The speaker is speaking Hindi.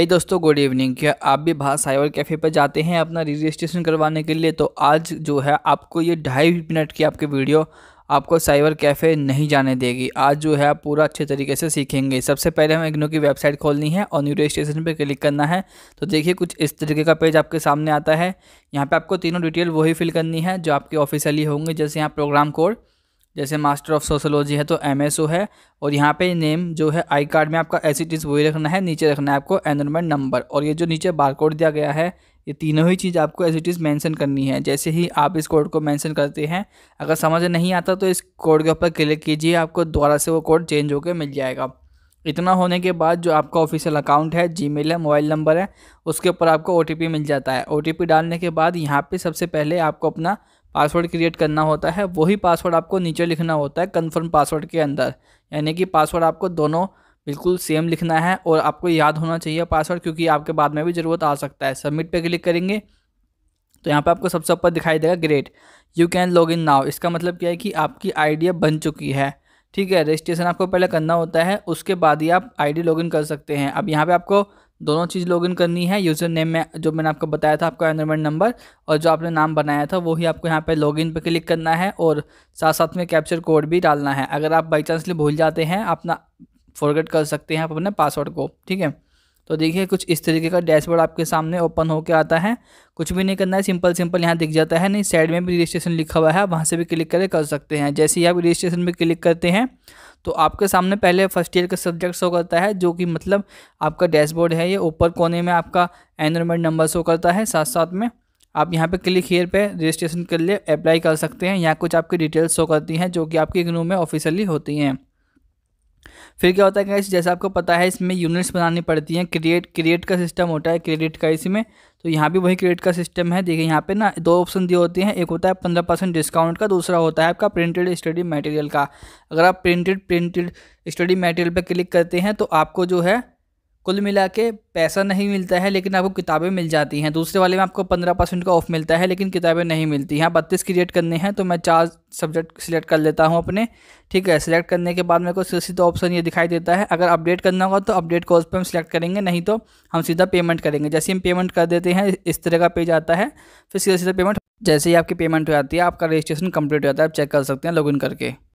हे hey दोस्तों गुड इवनिंग क्या आप भी भारत साइबर कैफ़े पर जाते हैं अपना रजिस्ट्रेशन करवाने के लिए तो आज जो है आपको ये ढाई मिनट की आपकी वीडियो आपको साइबर कैफ़े नहीं जाने देगी आज जो है आप पूरा अच्छे तरीके से सीखेंगे सबसे पहले हम इग्नो की वेबसाइट खोलनी है और न्यू रजिस्ट्रेशन पर क्लिक करना है तो देखिए कुछ इस तरीके का पेज आपके सामने आता है यहाँ पर आपको तीनों डिटेल वही फिल करनी है जो आपके ऑफिशियली होंगे जैसे यहाँ प्रोग्राम कोड जैसे मास्टर ऑफ सोशोलॉजी है तो एम है और यहाँ पे नेम जो है आई कार्ड में आपका एस इट इज़ वही रखना है नीचे रखना है आपको एनरोलमेंट नंबर और ये जो नीचे बारकोड दिया गया है ये तीनों ही चीज़ आपको एज इट इज़ मैंसन करनी है जैसे ही आप इस कोड को मैंसन करते हैं अगर समझ नहीं आता तो इस कोड के ऊपर क्लिक कीजिए आपको दोबारा से वो कोड चेंज होकर मिल जाएगा इतना होने के बाद जो आपका ऑफिशियल अकाउंट है जीमेल है मोबाइल नंबर है उसके ऊपर आपको ओ मिल जाता है ओ डालने के बाद यहाँ पर सबसे पहले आपको अपना पासवर्ड क्रिएट करना होता है वही पासवर्ड आपको नीचे लिखना होता है कन्फर्म पासवर्ड के अंदर यानी कि पासवर्ड आपको दोनों बिल्कुल सेम लिखना है और आपको याद होना चाहिए पासवर्ड क्योंकि आपके बाद में भी ज़रूरत आ सकता है सबमिट पे क्लिक करेंगे तो यहाँ पे आपको सबसे ऊपर दिखाई देगा great you can log in now इसका मतलब क्या है कि आपकी आईडी बन चुकी है ठीक है रजिस्ट्रेशन आपको पहले करना होता है उसके बाद ही आप आईडी लॉगिन कर सकते हैं अब यहाँ पे आपको दोनों चीज़ लॉगिन करनी है यूज़र नेम में जो मैंने आपको बताया था आपका एनरोलमेंट नंबर और जो आपने नाम बनाया था वही आपको यहाँ पे लॉगिन पे क्लिक करना है और साथ साथ में कैप्चर कोड भी डालना है अगर आप बाई चांस भूल जाते हैं अपना फॉरगेट कर सकते हैं आप अपने पासवर्ड को ठीक है तो देखिए कुछ इस तरीके का डैशबोर्ड आपके सामने ओपन होकर आता है कुछ भी नहीं करना है सिंपल सिंपल यहाँ दिख जाता है नहीं साइड में भी रजिस्ट्रेशन लिखा हुआ है वहाँ से भी क्लिक करके कर सकते हैं जैसे ही आप रजिस्ट्रेशन पर क्लिक करते हैं तो आपके सामने पहले फर्स्ट ईयर का सब्जेक्ट शो करता है जो कि मतलब आपका डैशबोर्ड है ये ऊपर कोने में आपका एनरोमेंट नंबर शो करता है साथ साथ में आप यहाँ पे क्लिक हेयर पे रजिस्ट्रेशन के लिए अप्लाई कर सकते हैं यहाँ कुछ आपकी डिटेल्स शो करती हैं जो कि आपकी इग्नू में ऑफिशियली होती हैं फिर क्या होता है गाइस जैसा आपको पता है इसमें यूनिट्स बनानी पड़ती हैं क्रिएट क्रिएट का सिस्टम होता है क्रेडिट का इसमें तो यहाँ भी वही क्रेडिट का सिस्टम है देखिए यहाँ पे ना दो ऑप्शन दिए होते हैं एक होता है पंद्रह परसेंट डिस्काउंट का दूसरा होता है आपका प्रिंटेड स्टडी मटेरियल का अगर आप प्रिंटेड प्रिंटेड स्टडी मटेरियल पर क्लिक करते हैं तो आपको जो है कुल मिला के पैसा नहीं मिलता है लेकिन आपको किताबें मिल जाती हैं दूसरे वाले में आपको पंद्रह परसेंट का ऑफ मिलता है लेकिन किताबें नहीं मिलती हैं हाँ, बत्तीस क्रिएट करने हैं तो मैं चार सब्जेक्ट सिलेक्ट कर लेता हूँ अपने ठीक है सिलेक्ट करने के बाद मेरे को सीधा ऑप्शन ये दिखाई देता है अगर अपडेट करना होगा तो अपडेट कोर्स पर हम सिलेक्ट करेंगे नहीं तो हम सीधा पेमेंट करेंगे जैसे हम पेमेंट कर देते हैं इस तरह का पेज आता है फिर सीधा सीधा पेमेंट जैसे ही आपकी पेमेंट हो जाती है आपका रजिस्ट्रेशन कम्प्लीट हो जाता है आप चेक कर सकते हैं इन करके